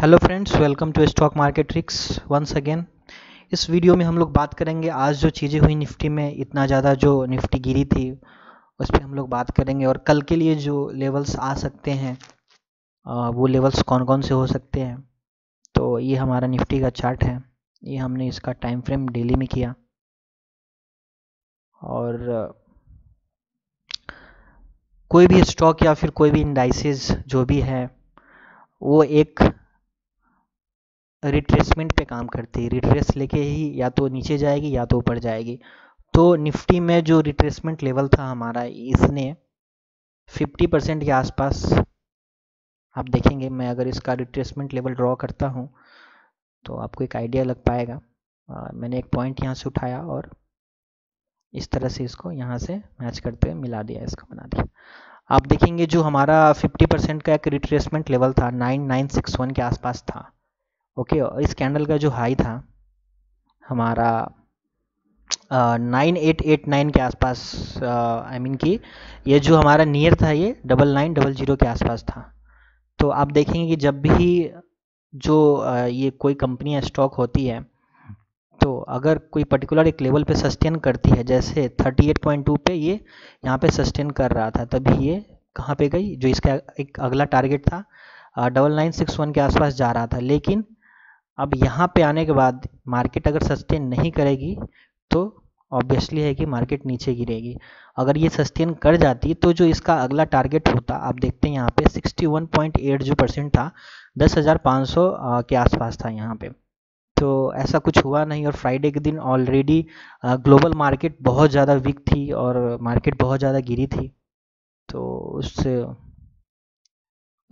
hello friends welcome to stock market tricks once again इस video में हम लोग बात करेंगे आज जो चीज़ें हुई निफ्टी में इतना ज़्यादा जो निफ्टी गिरी थी उस पर हम लोग बात करेंगे और कल के लिए जो लेवल्स आ सकते हैं वो लेवल्स कौन कौन से हो सकते हैं तो ये हमारा निफ्टी का चार्ट है ये हमने इसका टाइम फ्रेम डेली में किया और कोई भी स्टॉक या फिर कोई भी इंडाइसिस जो भी है वो एक रिट्रेसमेंट पे काम करती है रिट्रेस लेके ही या तो नीचे जाएगी या तो ऊपर जाएगी तो निफ्टी में जो रिट्रेसमेंट लेवल था हमारा इसने 50 परसेंट के आसपास आप देखेंगे मैं अगर इसका रिट्रेसमेंट लेवल ड्रॉ करता हूँ तो आपको एक आइडिया लग पाएगा आ, मैंने एक पॉइंट यहाँ से उठाया और इस तरह से इसको यहाँ से मैच करते हुए मिला दिया इसका बना दिया आप देखेंगे जो हमारा 50 परसेंट का एक रिट्रेसमेंट लेवल था 9961 के आसपास था ओके okay, इस कैंडल का जो हाई था हमारा नाइन एट एट नाइन के आसपास आई मीन कि ये जो हमारा नियर था ये डबल नाइन डबल जीरो के आसपास था तो आप देखेंगे कि जब भी जो ये कोई कंपनी या स्टॉक होती है तो अगर कोई पर्टिकुलर एक लेवल पे सस्टेन करती है जैसे 38.2 पे ये यहाँ पे सस्टेन कर रहा था तभी ये कहाँ पे गई जो इसका एक अगला टारगेट था डबल नाइन सिक्स वन के आसपास जा रहा था लेकिन अब यहाँ पे आने के बाद मार्केट अगर सस्टेन नहीं करेगी तो ऑब्वियसली है कि मार्केट नीचे गिरेगी अगर ये सस्टेन कर जाती तो जो इसका अगला टारगेट होता आप देखते हैं यहाँ पे 61.8 जो परसेंट था 10,500 के आसपास था यहाँ पे तो ऐसा कुछ हुआ नहीं और फ्राइडे के दिन ऑलरेडी ग्लोबल मार्केट बहुत ज़्यादा वीक थी और मार्केट बहुत ज़्यादा गिरी थी तो उससे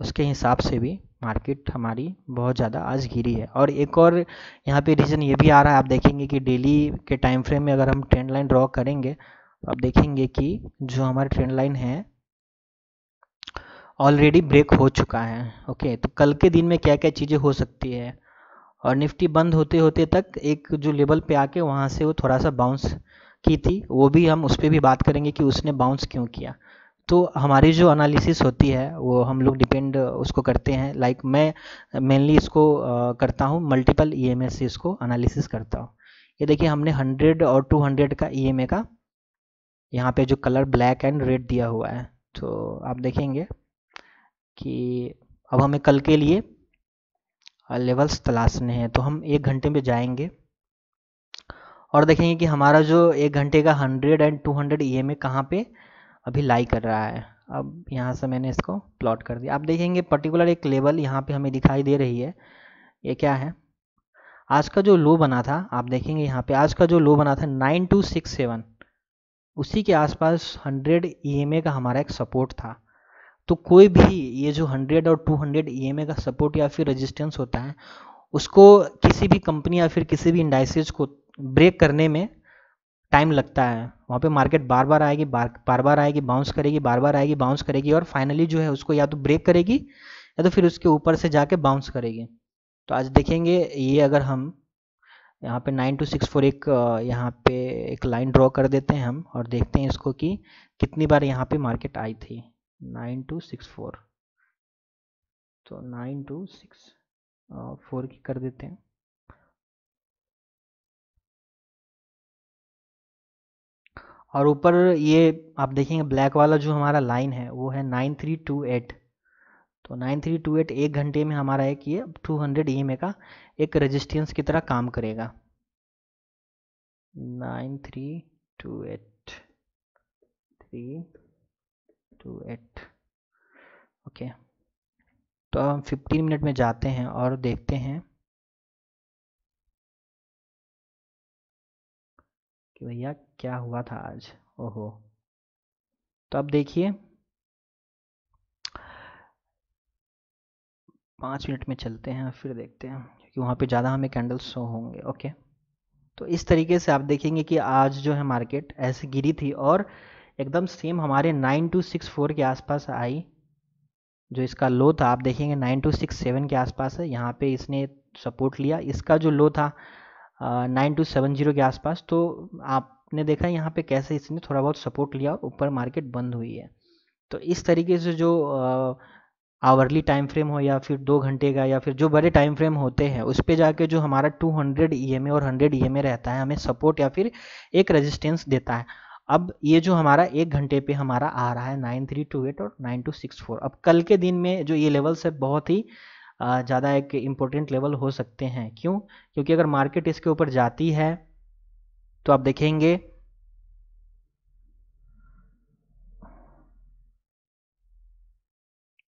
उसके हिसाब से भी मार्केट हमारी बहुत ज़्यादा आज गिरी है और एक और यहाँ पे रीज़न ये भी आ रहा है आप देखेंगे कि डेली के टाइम फ्रेम में अगर हम ट्रेंड लाइन ड्रॉ करेंगे तो आप देखेंगे कि जो हमारे ट्रेंड लाइन है ऑलरेडी ब्रेक हो चुका है ओके तो कल के दिन में क्या क्या चीज़ें हो सकती है और निफ्टी बंद होते होते तक एक जो लेवल पे आके वहाँ से वो थोड़ा सा बाउंस की थी वो भी हम उस पर भी बात करेंगे कि उसने बाउंस क्यों किया तो हमारी जो एनालिसिस होती है वो हम लोग डिपेंड उसको करते हैं लाइक like मैं मेनली इसको करता हूँ मल्टीपल ई से इसको एनालिसिस करता हूँ ये देखिए हमने 100 और 200 का ई का यहाँ पे जो कलर ब्लैक एंड रेड दिया हुआ है तो आप देखेंगे कि अब हमें कल के लिए लेवल्स तलाशने हैं तो हम एक घंटे में जाएंगे और देखेंगे कि हमारा जो एक घंटे का 100 एंड 200 ई एम ए कहाँ पे अभी लाई कर रहा है अब यहाँ से मैंने इसको प्लॉट कर दिया आप देखेंगे पर्टिकुलर एक लेवल यहाँ पे हमें दिखाई दे रही है ये क्या है आज का जो लो बना था आप देखेंगे यहाँ पे आज का जो लो बना था नाइन टू सिक्स सेवन उसी के आसपास हंड्रेड ई e का हमारा एक सपोर्ट था तो कोई भी ये जो हंड्रेड और टू हंड्रेड ई का सपोर्ट या फिर रजिस्टेंस होता है उसको किसी भी कंपनी या फिर किसी भी इंडाइसिस को ब्रेक करने में टाइम लगता है वहाँ पे मार्केट बार बार आएगी बार बार बार आएगी बाउंस करेगी बार बार आएगी बाउंस करेगी और फाइनली जो है उसको या तो ब्रेक करेगी या तो फिर उसके ऊपर से जाके बाउंस करेगी तो आज देखेंगे ये अगर हम यहाँ पे नाइन टू सिक्स फोर एक यहाँ पे एक लाइन ड्रॉ कर देते हैं हम और देखते हैं इसको कि कितनी बार यहाँ पे मार्केट आई थी नाइन टू सिक्स फोर तो नाइन टू सिक्स फोर की कर देते हैं और ऊपर ये आप देखेंगे ब्लैक वाला जो हमारा लाइन है वो है नाइन थ्री टू एट तो नाइन थ्री टू एट एक घंटे में हमारा एक ये टू हंड्रेड ई का एक रजिस्टेंस की तरह काम करेगा nine three two eight three two eight okay तो हम फिफ्टीन मिनट में जाते हैं और देखते हैं कि भैया क्या हुआ था आज ओहो तो अब देखिए पाँच मिनट में चलते हैं फिर देखते हैं क्योंकि वहाँ पे ज़्यादा हमें कैंडल्स शो होंगे ओके तो इस तरीके से आप देखेंगे कि आज जो है मार्केट ऐसे गिरी थी और एकदम सेम हमारे नाइन टू सिक्स फोर के आसपास आई जो इसका लो था आप देखेंगे नाइन टू सिक्स सेवन के आसपास है यहाँ पे इसने सपोर्ट लिया इसका जो लो था नाइन टू सेवन जीरो के आसपास तो आपने देखा यहाँ पे कैसे इसने थोड़ा बहुत सपोर्ट लिया और ऊपर मार्केट बंद हुई है तो इस तरीके से जो आवरली टाइम फ्रेम हो या फिर दो घंटे का या फिर जो बड़े टाइम फ्रेम होते हैं उस पर जाके जो हमारा 200 हंड्रेड ई और 100 ई e रहता है हमें सपोर्ट या फिर एक रेजिस्टेंस देता है अब ये जो हमारा एक घंटे पे हमारा आ रहा है नाइन थ्री टू एट और नाइन टू सिक्स फोर अब कल के दिन में जो ये लेवल्स है बहुत ही ज़्यादा एक इम्पोर्टेंट लेवल हो सकते हैं क्यों क्योंकि अगर मार्केट इसके ऊपर जाती है तो आप देखेंगे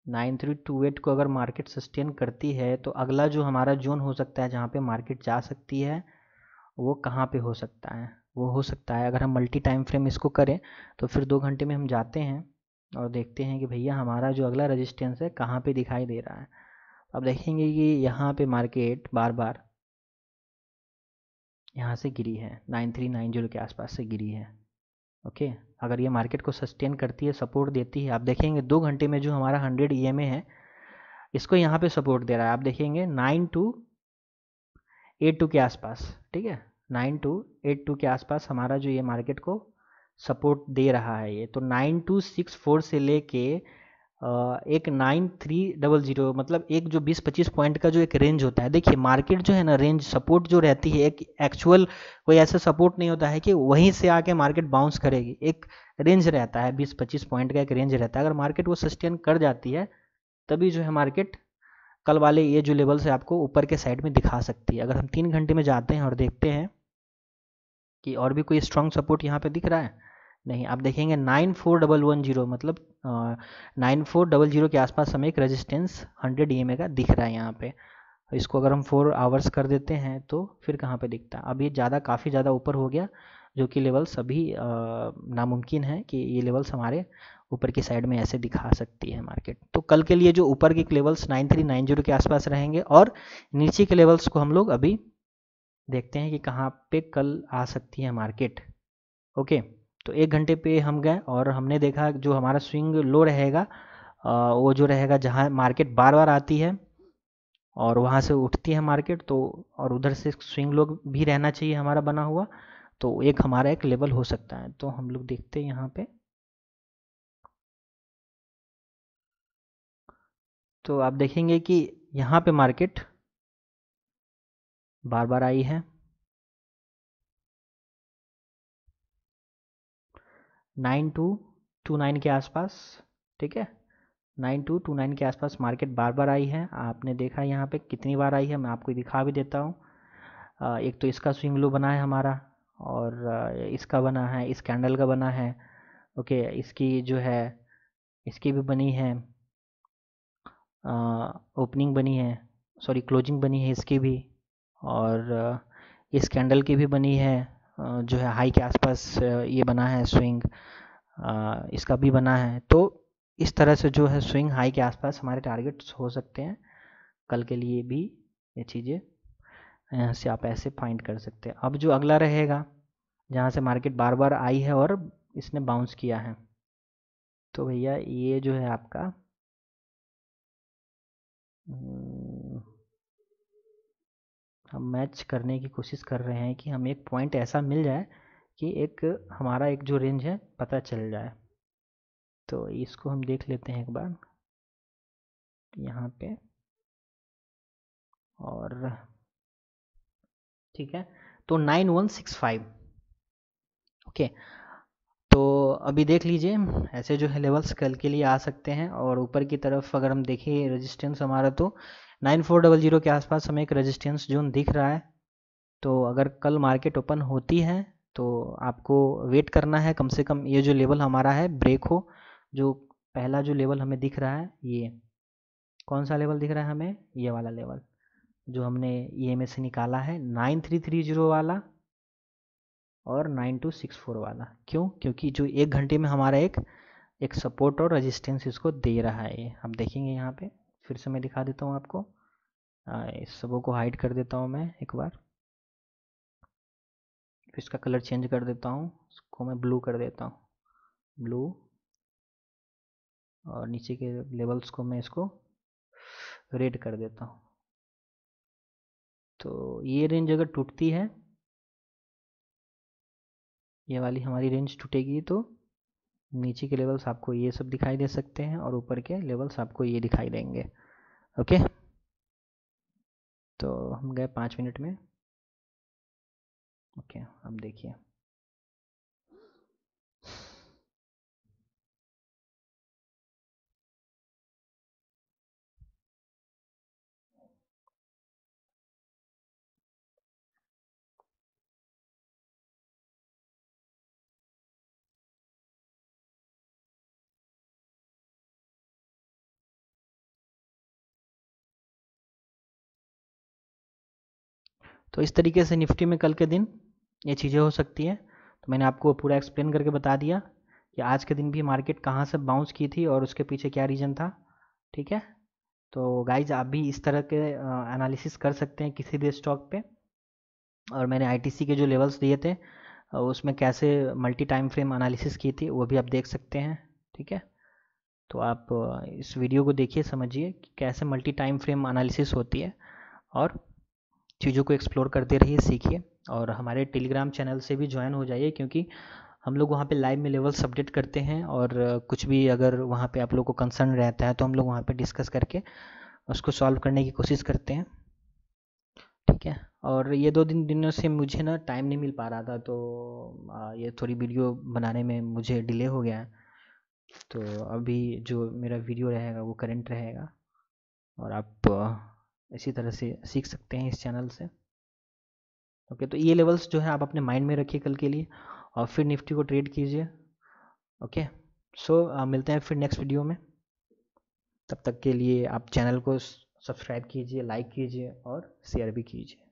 नाइन थ्री टू एट को अगर मार्केट सस्टेन करती है तो अगला जो हमारा जोन हो सकता है जहाँ पे मार्केट जा सकती है वो कहाँ पे हो सकता है वो हो सकता है अगर हम मल्टी टाइम फ्रेम इसको करें तो फिर दो घंटे में हम जाते हैं और देखते हैं कि भैया हमारा जो अगला रजिस्टेंस है कहाँ पे दिखाई दे रहा है अब देखेंगे कि यहाँ पे मार्केट बार बार यहाँ से गिरी है नाइन थ्री नाइन जीरो के आसपास से गिरी है ओके अगर ये मार्केट को सस्टेन करती है सपोर्ट देती है आप देखेंगे दो घंटे में जो हमारा हंड्रेड ई e है इसको यहाँ पे सपोर्ट दे रहा है आप देखेंगे नाइन टू एट टू के आसपास ठीक है नाइन टू एट टू के आसपास हमारा जो ये मार्केट को सपोर्ट दे रहा है ये तो नाइन टू सिक्स फोर से लेके एक नाइन थ्री डबल जीरो मतलब एक जो बीस पच्चीस पॉइंट का जो एक रेंज होता है देखिए मार्केट जो है ना रेंज सपोर्ट जो रहती है एक एक्चुअल कोई ऐसा सपोर्ट नहीं होता है कि वहीं से आके मार्केट बाउंस करेगी एक रेंज रहता है बीस पच्चीस पॉइंट का एक रेंज रहता है अगर मार्केट वो सस्टेन कर जाती है तभी जो है मार्केट कल वाले ये जो लेवल से आपको ऊपर के साइड में दिखा सकती है अगर हम तीन घंटे में जाते हैं और देखते हैं कि और भी कोई स्ट्रांग सपोर्ट यहाँ पे दिख रहा है नहीं आप देखेंगे nine four double one zero मतलब नाइन फोर डबल जीरो के आसपास हमें एक रेजिस्टेंस हंड्रेड ई का दिख रहा है यहाँ पे इसको अगर हम फोर आवर्स कर देते हैं तो फिर कहाँ पे दिखता अब ये ज़्यादा काफ़ी ज़्यादा ऊपर हो गया जो कि लेवल्स अभी नामुमकिन है कि ये लेवल्स हमारे ऊपर की साइड में ऐसे दिखा सकती है मार्केट तो कल के लिए जो ऊपर के लेवल्स जीरो के आसपास रहेंगे और नीचे के लेवल्स को हम लोग अभी देखते हैं कि कहाँ पे कल आ सकती है मार्केट ओके तो एक घंटे पे हम गए और हमने देखा जो हमारा स्विंग लो रहेगा वो जो रहेगा जहाँ मार्केट बार बार आती है और वहाँ से उठती है मार्केट तो और उधर से स्विंग लोग भी रहना चाहिए हमारा बना हुआ तो एक हमारा एक लेवल हो सकता है तो हम लोग देखते हैं यहाँ पे तो आप देखेंगे कि यहाँ पे मार्केट बार बार आई है नाइन टू टू नाइन के आसपास ठीक है नाइन टू टू नाइन के आसपास मार्केट बार बार आई है आपने देखा यहाँ पे कितनी बार आई है मैं आपको दिखा भी देता हूँ एक तो इसका स्विंग लो बना है हमारा और इसका बना है इस कैंडल का बना है ओके इसकी जो है इसकी भी बनी है ओपनिंग बनी है सॉरी क्लोजिंग बनी है इसकी भी और इस कैंडल की भी बनी है जो है हाई के आसपास ये बना है स्विंग इसका भी बना है तो इस तरह से जो है स्विंग हाई के आसपास हमारे टारगेट्स हो सकते हैं कल के लिए भी ये चीज़ें यहाँ से आप ऐसे फाइंड कर सकते हैं अब जो अगला रहेगा जहाँ से मार्केट बार बार आई है और इसने बाउंस किया है तो भैया ये जो है आपका हम मैच करने की कोशिश कर रहे हैं कि हमें एक पॉइंट ऐसा मिल जाए कि एक हमारा एक जो रेंज है पता चल जाए तो इसको हम देख लेते हैं एक बार यहाँ पे और ठीक है तो nine one six five okay तो अभी देख लीजिए ऐसे जो है लेवल्स कल के लिए आ सकते हैं और ऊपर की तरफ अगर हम देखें रेजिस्टेंस हमारा तो नाइन फोर डबल जीरो के आसपास हमें एक रेजिस्टेंस जोन दिख रहा है तो अगर कल मार्केट ओपन होती है तो आपको वेट करना है कम से कम ये जो लेवल हमारा है ब्रेक हो जो पहला जो लेवल हमें दिख रहा है ये कौन सा लेवल दिख रहा है हमें ये वाला लेवल जो हमने ई से निकाला है नाइन थ्री थ्री जीरो वाला और नाइन टू सिक्स फोर वाला क्यों क्योंकि जो एक घंटे में हमारा एक एक सपोर्ट और रेजिस्टेंस इसको दे रहा है ये आप देखेंगे यहाँ पे फिर से मैं दिखा देता हूँ आपको इस सबों को हाइड कर देता हूँ मैं एक बार फिर इसका कलर चेंज कर देता हूँ इसको मैं ब्लू कर देता हूँ ब्लू और नीचे के लेवल्स को मैं इसको रेड कर देता हूँ तो ये रेंज अगर टूटती है ये वाली हमारी रेंज टूटेगी तो नीचे के लेवल्स आपको ये सब दिखाई दे सकते हैं और ऊपर के लेवल्स आपको ये दिखाई देंगे ओके तो हम गए पाँच मिनट में ओके अब देखिए तो इस तरीके से निफ्टी में कल के दिन ये चीज़ें हो सकती हैं तो मैंने आपको पूरा एक्सप्लेन करके बता दिया कि आज के दिन भी मार्केट कहाँ से बाउंस की थी और उसके पीछे क्या रीज़न था ठीक है तो गाइज आप भी इस तरह के एनालिसिस कर सकते हैं किसी भी स्टॉक पे और मैंने आईटीसी के जो लेवल्स दिए थे उसमें कैसे मल्टी टाइम फ्रेम एनालिसिस की थी वो भी आप देख सकते हैं ठीक है तो आप इस वीडियो को देखिए समझिए कि कैसे मल्टी टाइम फ्रेम एनालिसिस होती है और चीज़ों को एक्सप्लोर करते रहिए सीखिए और हमारे टेलीग्राम चैनल से भी ज्वाइन हो जाइए क्योंकि हम लोग वहाँ पे लाइव में लेवल्स अपडेट करते हैं और कुछ भी अगर वहाँ पे आप लोग को कंसर्न रहता है तो हम लोग वहाँ पे डिस्कस करके उसको सॉल्व करने की कोशिश करते हैं ठीक है और ये दो दिन दिनों से मुझे ना टाइम नहीं मिल पा रहा था तो ये थोड़ी वीडियो बनाने में मुझे डिले हो गया तो अभी जो मेरा वीडियो रहेगा वो करेंट रहेगा और आप इसी तरह से सीख सकते हैं इस चैनल से ओके तो ये लेवल्स जो है आप अपने माइंड में रखिए कल के लिए और फिर निफ्टी को ट्रेड कीजिए ओके सो मिलते हैं फिर नेक्स्ट वीडियो में तब तक के लिए आप चैनल को सब्सक्राइब कीजिए लाइक कीजिए और शेयर भी कीजिए